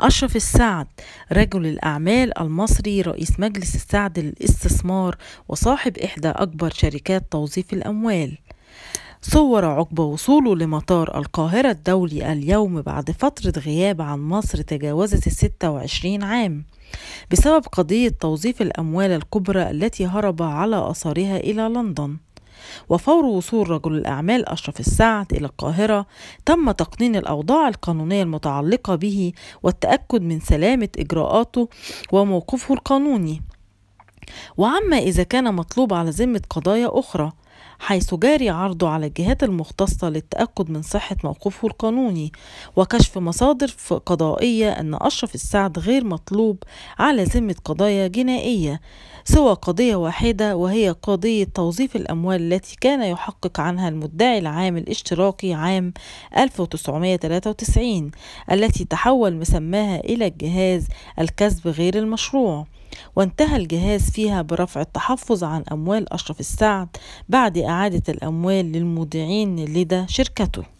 أشرف السعد رجل الأعمال المصري رئيس مجلس السعد للاستثمار وصاحب إحدى أكبر شركات توظيف الأموال صور عقب وصوله لمطار القاهرة الدولي اليوم بعد فترة غياب عن مصر تجاوزت الستة وعشرين عام بسبب قضية توظيف الأموال الكبرى التي هرب على أثرها إلى لندن وفور وصول رجل الأعمال أشرف السعد إلى القاهرة تم تقنين الأوضاع القانونية المتعلقة به والتأكد من سلامة إجراءاته وموقفه القانوني وعما إذا كان مطلوب على ذمة قضايا أخرى حيث جاري عرضه على الجهات المختصة للتأكد من صحة موقفه القانوني وكشف مصادر قضائية أن أشرف السعد غير مطلوب على ذمة قضايا جنائية سوى قضية واحدة وهي قضية توظيف الأموال التي كان يحقق عنها المدعي العام الاشتراكي عام 1993 التي تحول مسماها إلى الجهاز الكسب غير المشروع وانتهى الجهاز فيها برفع التحفظ عن أموال أشرف السعد بعد إعادة الأموال للمودعين لدى شركته